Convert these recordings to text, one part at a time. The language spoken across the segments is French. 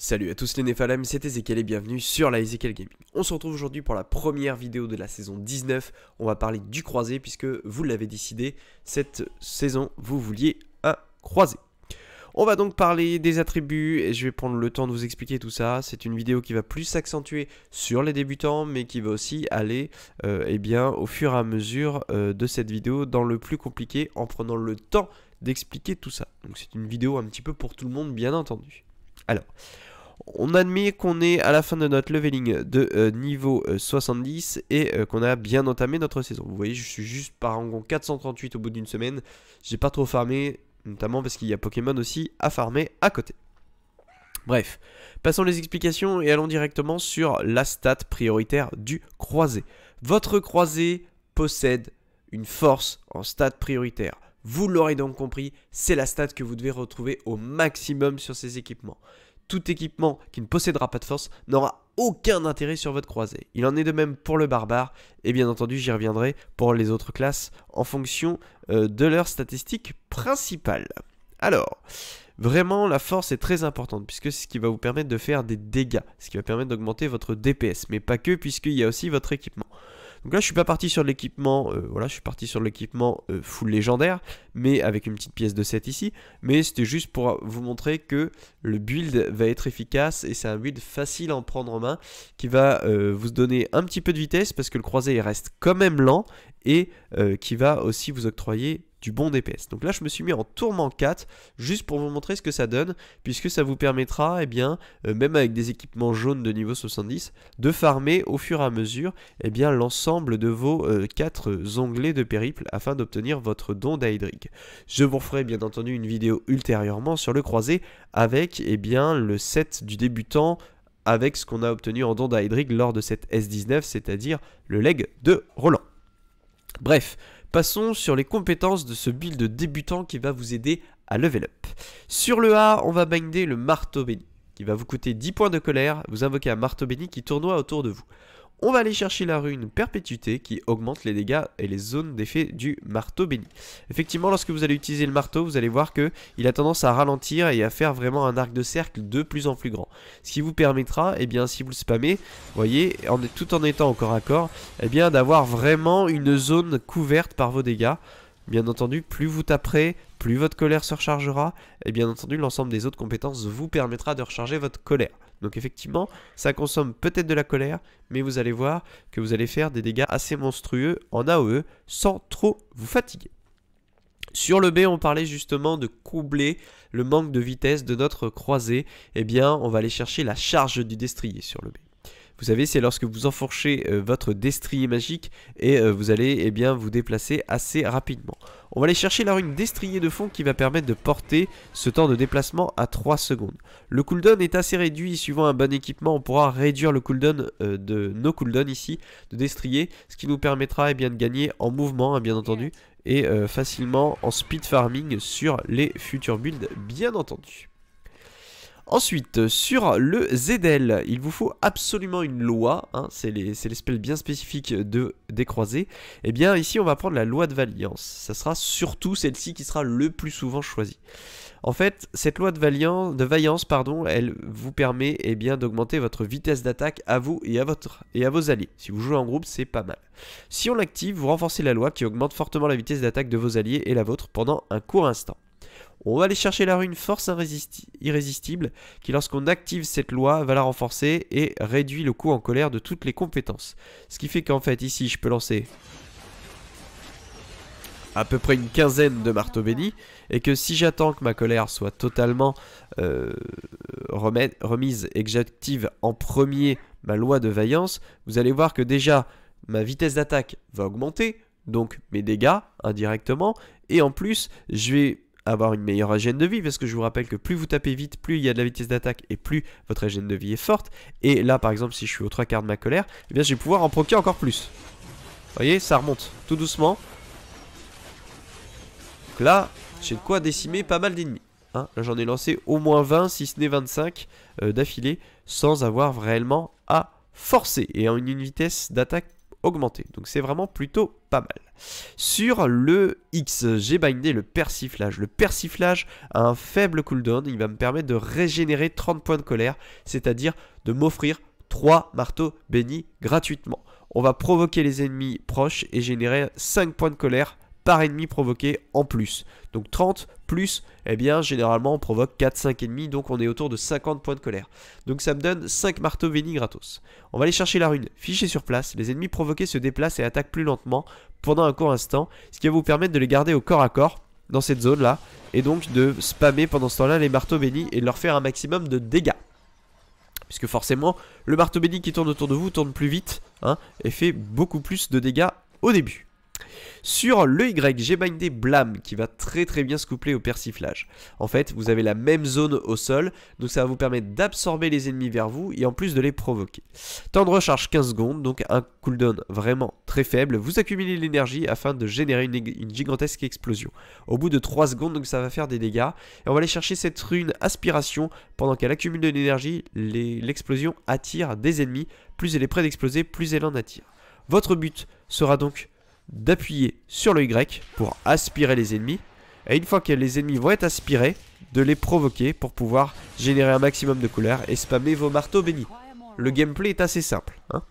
Salut à tous les Néphalem, c'est Ezekiel et bienvenue sur la Ezekiel Gaming. On se retrouve aujourd'hui pour la première vidéo de la saison 19. On va parler du croisé puisque vous l'avez décidé, cette saison vous vouliez un croisé. On va donc parler des attributs et je vais prendre le temps de vous expliquer tout ça. C'est une vidéo qui va plus s'accentuer sur les débutants mais qui va aussi aller euh, eh bien, au fur et à mesure euh, de cette vidéo dans le plus compliqué en prenant le temps d'expliquer tout ça. Donc c'est une vidéo un petit peu pour tout le monde bien entendu. Alors, on admet qu'on est à la fin de notre leveling de euh, niveau 70 euh, et euh, qu'on a bien entamé notre saison. Vous voyez, je suis juste par gros 438 au bout d'une semaine. J'ai pas trop farmé, notamment parce qu'il y a Pokémon aussi à farmer à côté. Bref, passons les explications et allons directement sur la stat prioritaire du croisé. Votre croisé possède une force en stat prioritaire. Vous l'aurez donc compris, c'est la stat que vous devez retrouver au maximum sur ces équipements tout équipement qui ne possédera pas de force n'aura aucun intérêt sur votre croisée. Il en est de même pour le barbare, et bien entendu j'y reviendrai pour les autres classes en fonction euh, de leurs statistiques principales. Alors, vraiment la force est très importante, puisque c'est ce qui va vous permettre de faire des dégâts, ce qui va permettre d'augmenter votre DPS, mais pas que, puisqu'il y a aussi votre équipement. Donc là, je suis pas parti sur l'équipement, euh, voilà, je suis parti sur l'équipement euh, full légendaire, mais avec une petite pièce de 7 ici. Mais c'était juste pour vous montrer que le build va être efficace et c'est un build facile à en prendre en main qui va euh, vous donner un petit peu de vitesse parce que le croisé reste quand même lent et qui va aussi vous octroyer du bon DPS. Donc là, je me suis mis en tourment 4, juste pour vous montrer ce que ça donne, puisque ça vous permettra, eh bien, euh, même avec des équipements jaunes de niveau 70, de farmer au fur et à mesure eh bien l'ensemble de vos 4 euh, onglets de périple afin d'obtenir votre don d'Aedric. Je vous ferai bien entendu une vidéo ultérieurement sur le croisé avec eh bien, le set du débutant avec ce qu'on a obtenu en don d'Aedric lors de cette S19, c'est-à-dire le leg de Roland. Bref, passons sur les compétences de ce build débutant qui va vous aider à level up. Sur le A, on va binder le marteau béni, qui va vous coûter 10 points de colère, vous invoquez un marteau béni qui tournoie autour de vous. On va aller chercher la rune Perpétuité qui augmente les dégâts et les zones d'effet du marteau béni. Effectivement, lorsque vous allez utiliser le marteau, vous allez voir que il a tendance à ralentir et à faire vraiment un arc de cercle de plus en plus grand. Ce qui vous permettra, eh bien, si vous le spammez, voyez, tout en étant au corps à corps, eh bien, d'avoir vraiment une zone couverte par vos dégâts. Bien entendu, plus vous taperez, plus votre colère se rechargera, et bien entendu, l'ensemble des autres compétences vous permettra de recharger votre colère. Donc effectivement, ça consomme peut-être de la colère, mais vous allez voir que vous allez faire des dégâts assez monstrueux en AOE sans trop vous fatiguer. Sur le B, on parlait justement de combler le manque de vitesse de notre croisée. Eh bien, on va aller chercher la charge du destrier sur le B. Vous savez, c'est lorsque vous enfourchez euh, votre destrier magique et euh, vous allez eh bien, vous déplacer assez rapidement. On va aller chercher la rune destrier de fond qui va permettre de porter ce temps de déplacement à 3 secondes. Le cooldown est assez réduit, suivant un bon équipement on pourra réduire le cooldown euh, de nos cooldowns ici, de destrier, ce qui nous permettra eh bien, de gagner en mouvement hein, bien entendu et facilement en speed farming sur les futurs builds bien entendu. Ensuite, sur le Zedel, il vous faut absolument une loi, hein, c'est l'espèce bien spécifique de, des croisés. Et eh bien ici, on va prendre la loi de Valiance. Ça sera surtout celle-ci qui sera le plus souvent choisie. En fait, cette loi de, valiance, de vaillance, pardon, elle vous permet eh bien d'augmenter votre vitesse d'attaque à vous et à, votre, et à vos alliés. Si vous jouez en groupe, c'est pas mal. Si on l'active, vous renforcez la loi qui augmente fortement la vitesse d'attaque de vos alliés et la vôtre pendant un court instant. On va aller chercher la rune force irrésistible qui, lorsqu'on active cette loi, va la renforcer et réduit le coût en colère de toutes les compétences. Ce qui fait qu'en fait, ici, je peux lancer à peu près une quinzaine de marteaux bénis et que si j'attends que ma colère soit totalement euh, remise et que j'active en premier ma loi de vaillance, vous allez voir que déjà ma vitesse d'attaque va augmenter, donc mes dégâts indirectement, et en plus je vais avoir une meilleure hygiène de vie, parce que je vous rappelle que plus vous tapez vite, plus il y a de la vitesse d'attaque et plus votre hygiène de vie est forte. Et là, par exemple, si je suis aux trois quarts de ma colère, eh bien, je vais pouvoir en proquer encore plus. Vous voyez, ça remonte tout doucement. Donc là, j'ai de quoi décimer pas mal d'ennemis. Hein. là, j'en ai lancé au moins 20, si ce n'est 25 euh, d'affilée, sans avoir réellement à forcer et en une vitesse d'attaque augmenté. Donc c'est vraiment plutôt pas mal. Sur le X, j'ai bindé le persiflage. Le persiflage a un faible cooldown, il va me permettre de régénérer 30 points de colère, c'est-à-dire de m'offrir 3 marteaux bénis gratuitement. On va provoquer les ennemis proches et générer 5 points de colère par ennemi provoqué en plus. Donc 30 plus, eh bien généralement on provoque 4, 5 ennemis, donc on est autour de 50 points de colère. Donc ça me donne 5 marteaux béni gratos. On va aller chercher la rune, fichée sur place, les ennemis provoqués se déplacent et attaquent plus lentement pendant un court instant, ce qui va vous permettre de les garder au corps à corps dans cette zone là, et donc de spammer pendant ce temps-là les marteaux bénis et leur faire un maximum de dégâts. Puisque forcément, le marteau béni qui tourne autour de vous tourne plus vite hein, et fait beaucoup plus de dégâts au début. Sur le Y, j'ai des Blam qui va très très bien se coupler au persiflage. En fait, vous avez la même zone au sol, donc ça va vous permettre d'absorber les ennemis vers vous et en plus de les provoquer. Temps de recharge 15 secondes, donc un cooldown vraiment très faible. Vous accumulez l'énergie afin de générer une, gigantesque explosion. Au bout de 3 secondes, donc ça va faire des dégâts. Et on va aller chercher cette rune aspiration. Pendant qu'elle accumule de l'énergie, l'explosion attire des ennemis. Plus elle est près d'exploser, plus elle en attire. Votre but sera donc d'appuyer sur le Y pour aspirer les ennemis. Et une fois que les ennemis vont être aspirés, de les provoquer pour pouvoir générer un maximum de couleurs et spammer vos marteaux bénis. Le gameplay est assez simple. Hein.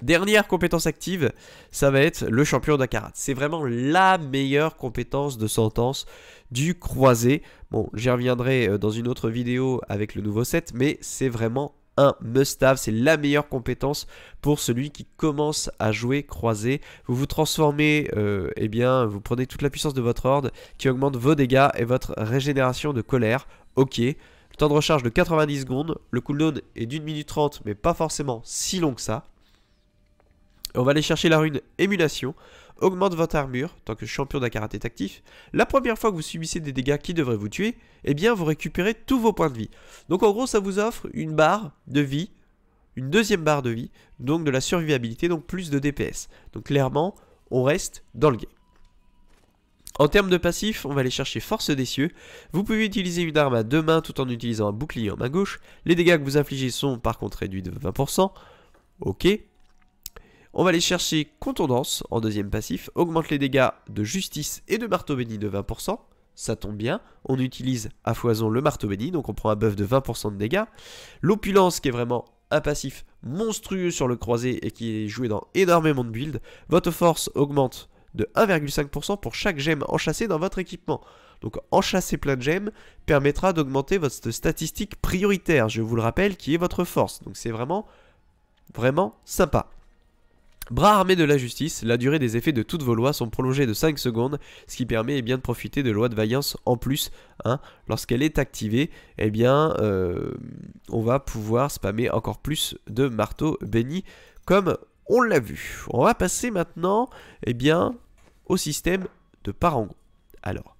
Dernière compétence active, ça va être le champion d'Akarat. C'est vraiment la meilleure compétence de sentence du croisé. Bon, j'y reviendrai euh, dans une autre vidéo avec le nouveau set, mais c'est vraiment un must c'est la meilleure compétence pour celui qui commence à jouer croisé. Vous vous transformez, et euh, eh bien, vous prenez toute la puissance de votre horde qui augmente vos dégâts et votre régénération de colère. Ok. Le temps de recharge de 90 secondes, le cooldown est d'une minute 30, mais pas forcément si long que ça. On va aller chercher la rune émulation augmente votre armure, tant que champion d'un karaté actif. La première fois que vous subissez des dégâts qui devraient vous tuer, eh bien vous récupérez tous vos points de vie. Donc en gros ça vous offre une barre de vie, une deuxième barre de vie, donc de la survivabilité, donc plus de DPS. Donc clairement, on reste dans le game. En termes de passif, on va aller chercher Force des cieux. Vous pouvez utiliser une arme à deux mains tout en utilisant un bouclier en main gauche. Les dégâts que vous infligez sont par contre réduits de 20%. Ok, on va aller chercher contondance en deuxième passif, augmente les dégâts de justice et de marteau béni de 20%, ça tombe bien, on utilise à foison le marteau béni, donc on prend un buff de 20% de dégâts. L'opulence qui est vraiment un passif monstrueux sur le croisé et qui est joué dans énormément de builds. Votre force augmente de 1,5% pour chaque gemme enchassée dans votre équipement. Donc enchasser plein de gemmes permettra d'augmenter votre statistique prioritaire, je vous le rappelle, qui est votre force. Donc c'est vraiment, vraiment sympa. Bras armé de la justice, la durée des effets de toutes vos lois sont prolongées de 5 secondes, ce qui permet eh bien, de profiter de lois de vaillance en plus. Hein. Lorsqu'elle est activée, eh bien, euh, on va pouvoir spammer encore plus de marteaux bénis comme on l'a vu. On va passer maintenant eh bien, au système de Parangon. Alors,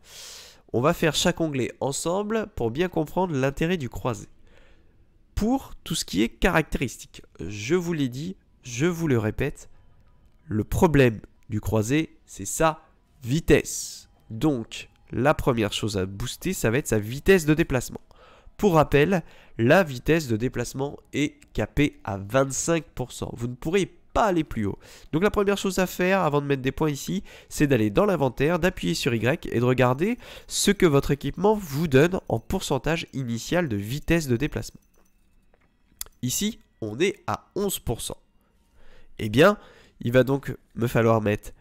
on va faire chaque onglet ensemble pour bien comprendre l'intérêt du croisé. Pour tout ce qui est caractéristique, je vous l'ai dit, je vous le répète, le problème du croisé, c'est sa vitesse. Donc, la première chose à booster, ça va être sa vitesse de déplacement. Pour rappel, la vitesse de déplacement est capée à 25%. Vous ne pourrez pas aller plus haut. Donc la première chose à faire avant de mettre des points ici, c'est d'aller dans l'inventaire, d'appuyer sur Y et de regarder ce que votre équipement vous donne en pourcentage initial de vitesse de déplacement. Ici, on est à 11%. Eh bien, il va donc me falloir mettre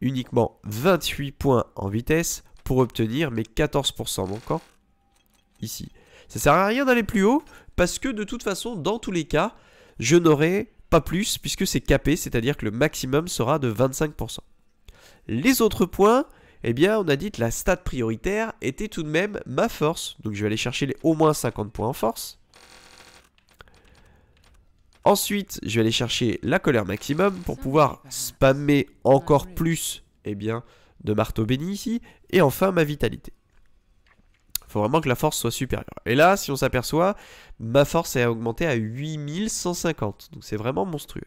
uniquement 28 points en vitesse pour obtenir mes 14% manquants ici. Ça sert à rien d'aller plus haut parce que de toute façon, dans tous les cas, je n'aurai pas plus puisque c'est capé, c'est-à-dire que le maximum sera de 25%. Les autres points, eh bien, on a dit que la stat prioritaire était tout de même ma force. Donc je vais aller chercher les au moins 50 points en force. Ensuite, je vais aller chercher la colère maximum pour pouvoir spammer ah encore plus eh bien, de marteau béni ici. Et enfin, ma vitalité. Il Faut vraiment que la force soit supérieure. Et là, si on s'aperçoit, ma force est augmentée à 8150. Donc c'est vraiment monstrueux.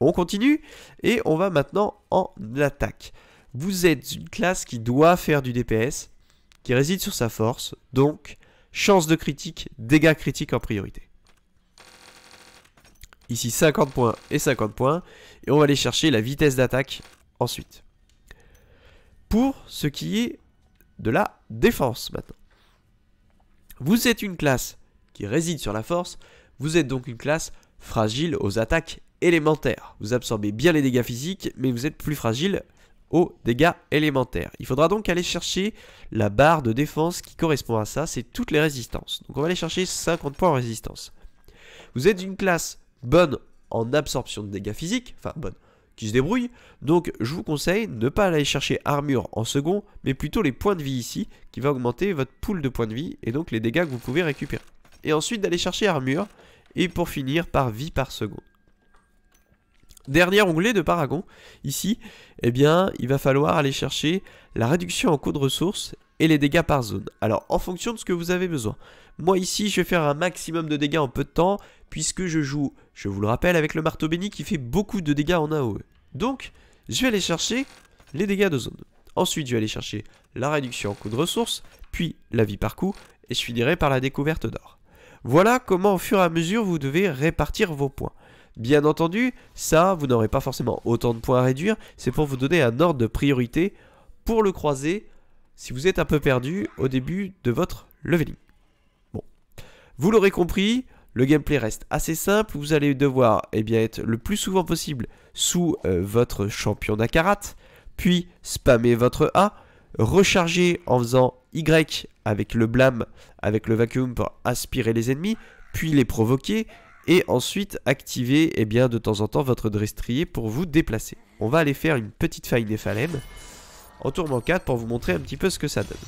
On continue et on va maintenant en attaque. Vous êtes une classe qui doit faire du DPS, qui réside sur sa force, donc chance de critique, dégâts critiques en priorité. Ici 50 points et 50 points. Et on va aller chercher la vitesse d'attaque ensuite. Pour ce qui est de la défense maintenant. Vous êtes une classe qui réside sur la force. Vous êtes donc une classe fragile aux attaques élémentaires. Vous absorbez bien les dégâts physiques, mais vous êtes plus fragile aux dégâts élémentaires. Il faudra donc aller chercher la barre de défense qui correspond à ça, c'est toutes les résistances. Donc on va aller chercher 50 points en résistance. Vous êtes une classe bonne en absorption de dégâts physiques, enfin bonne, qui se débrouille. Donc je vous conseille ne pas aller chercher armure en second, mais plutôt les points de vie ici, qui va augmenter votre pool de points de vie et donc les dégâts que vous pouvez récupérer. Et ensuite d'aller chercher armure, et pour finir par vie par seconde. Dernier onglet de Paragon, ici, eh bien, il va falloir aller chercher la réduction en coût de ressources et les dégâts par zone. Alors en fonction de ce que vous avez besoin. Moi ici je vais faire un maximum de dégâts en peu de temps puisque je joue, je vous le rappelle, avec le marteau béni qui fait beaucoup de dégâts en AOE. Donc je vais aller chercher les dégâts de zone. Ensuite je vais aller chercher la réduction en coût de ressources, puis la vie par coup et je finirai par la découverte d'or. Voilà comment au fur et à mesure vous devez répartir vos points. Bien entendu, ça, vous n'aurez pas forcément autant de points à réduire, c'est pour vous donner un ordre de priorité pour le croiser, si vous êtes un peu perdu au début de votre leveling. Bon, vous l'aurez compris, le gameplay reste assez simple, vous allez devoir eh bien, être le plus souvent possible sous euh, votre champion d'Akarat, puis spammer votre A, recharger en faisant Y avec le blâme, avec le vacuum pour aspirer les ennemis, puis les provoquer, et ensuite activer eh bien, de temps en temps votre Drestrier pour vous déplacer. On va aller faire une petite faille des en tournant 4 pour vous montrer un petit peu ce que ça donne.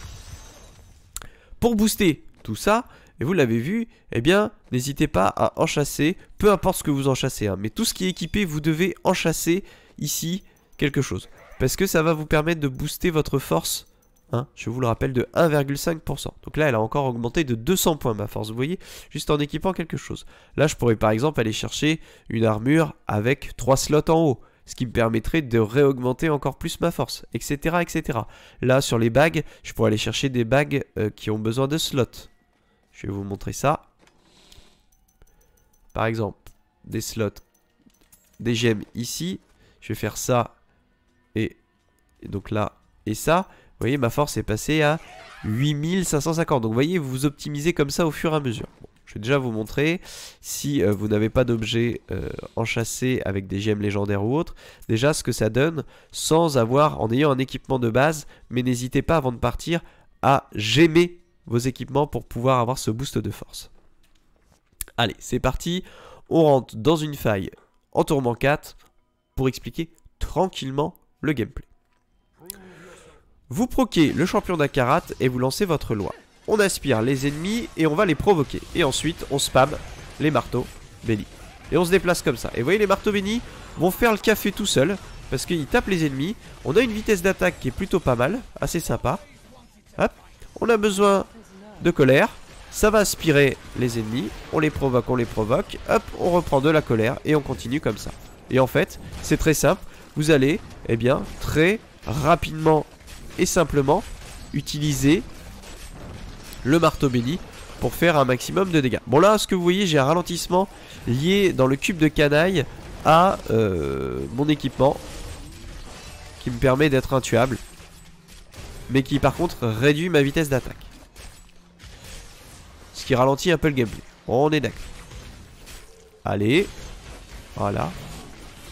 Pour booster tout ça, et vous l'avez vu, eh bien, n'hésitez pas à enchasser, peu importe ce que vous enchassez. Hein, mais tout ce qui est équipé, vous devez enchasser ici quelque chose. Parce que ça va vous permettre de booster votre force, hein, je vous le rappelle, de 1,5%. Donc là, elle a encore augmenté de 200 points, ma force, vous voyez, juste en équipant quelque chose. Là, je pourrais par exemple aller chercher une armure avec 3 slots en haut ce qui me permettrait de réaugmenter encore plus ma force, etc., etc. Là, sur les bagues, je pourrais aller chercher des bagues euh, qui ont besoin de slots. Je vais vous montrer ça. Par exemple, des slots, des gemmes ici. Je vais faire ça et, donc là et ça. Vous voyez, ma force est passée à 8550. Donc vous voyez, vous optimisez comme ça au fur et à mesure. Je vais déjà vous montrer, si euh, vous n'avez pas d'objets euh, avec des gemmes légendaires ou autres, déjà ce que ça donne sans avoir, en ayant un équipement de base, mais n'hésitez pas avant de partir à gemmer vos équipements pour pouvoir avoir ce boost de force. Allez, c'est parti, on rentre dans une faille en tourment 4 pour expliquer tranquillement le gameplay. Vous proquez le champion d'Akarat et vous lancez votre loi on aspire les ennemis et on va les provoquer. Et ensuite, on spam les marteaux bénis. Et on se déplace comme ça. Et vous voyez, les marteaux bénis vont faire le café tout seul parce qu'ils tapent les ennemis. On a une vitesse d'attaque qui est plutôt pas mal, assez sympa. Hop, on a besoin de colère. Ça va aspirer les ennemis, on les provoque, on les provoque, hop, on reprend de la colère et on continue comme ça. Et en fait, c'est très simple, vous allez, eh bien, très rapidement et simplement utiliser le marteau béni pour faire un maximum de dégâts. Bon là ce que vous voyez j'ai un ralentissement lié dans le cube de canaille à euh, mon équipement qui me permet d'être intuable mais qui par contre réduit ma vitesse d'attaque. Ce qui ralentit un peu le gameplay. On est d'accord. Allez. Voilà.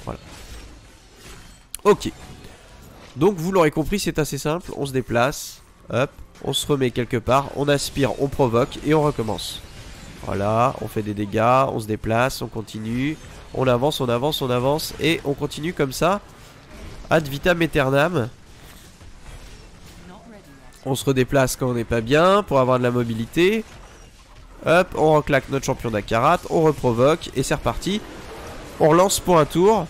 Voilà. Ok. Donc vous l'aurez compris c'est assez simple. On se déplace. Hop. On se remet quelque part, on aspire, on provoque et on recommence. Voilà, on fait des dégâts, on se déplace, on continue. On avance, on avance, on avance et on continue comme ça. Ad vitam aeternam. On se redéplace quand on n'est pas bien pour avoir de la mobilité. Hop, on reclaque notre champion d'Akarat, on reprovoque et c'est reparti. On relance pour un tour.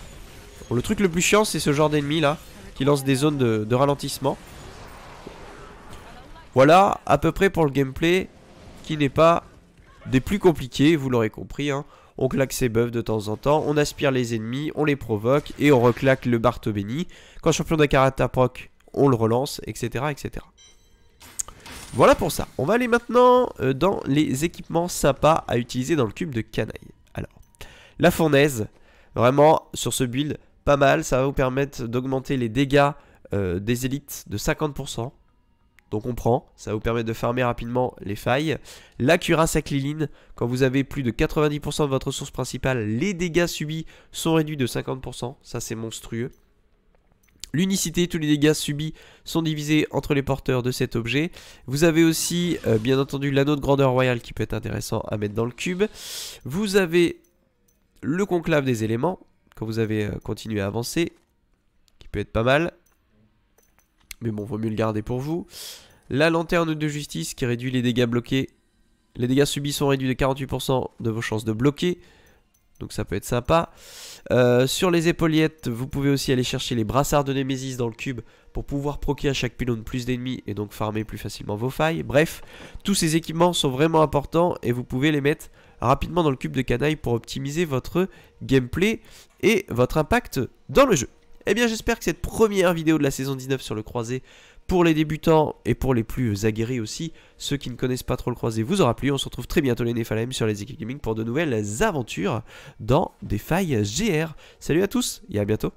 le truc le plus chiant c'est ce genre d'ennemi là qui lance des zones de ralentissement. Voilà à peu près pour le gameplay qui n'est pas des plus compliqués, vous l'aurez compris. Hein. On claque ses buffs de temps en temps, on aspire les ennemis, on les provoque et on reclaque le Bartobeni. Quand champion caractère proc, on le relance, etc. etc. Voilà pour ça. On va aller maintenant euh, dans les équipements sympas à utiliser dans le cube de canaille. Alors, la fournaise, vraiment sur ce build, pas mal. Ça va vous permettre d'augmenter les dégâts euh, des élites de 50%. Donc on prend, ça vous permet de farmer rapidement les failles. La cuirasse à quand vous avez plus de 90% de votre source principale, les dégâts subis sont réduits de 50%, ça c'est monstrueux. L'unicité, tous les dégâts subis sont divisés entre les porteurs de cet objet. Vous avez aussi, euh, bien entendu, l'anneau de grandeur royale qui peut être intéressant à mettre dans le cube. Vous avez le conclave des éléments, quand vous avez euh, continué à avancer, qui peut être pas mal mais bon, vaut mieux le garder pour vous. La lanterne de justice qui réduit les dégâts bloqués. Les dégâts subis sont réduits de 48% de vos chances de bloquer. Donc ça peut être sympa. Euh, sur les épaulettes, vous pouvez aussi aller chercher les brassards de Nemesis dans le cube pour pouvoir proquer à chaque pylône plus d'ennemis et donc farmer plus facilement vos failles. Bref, tous ces équipements sont vraiment importants et vous pouvez les mettre rapidement dans le cube de canaille pour optimiser votre gameplay et votre impact dans le jeu. Eh bien j'espère que cette première vidéo de la saison 19 sur le croisé pour les débutants et pour les plus aguerris aussi, ceux qui ne connaissent pas trop le croisé vous aura plu. On se retrouve très bientôt les Néphalem sur les équipes gaming pour de nouvelles aventures dans des failles GR. Salut à tous et à bientôt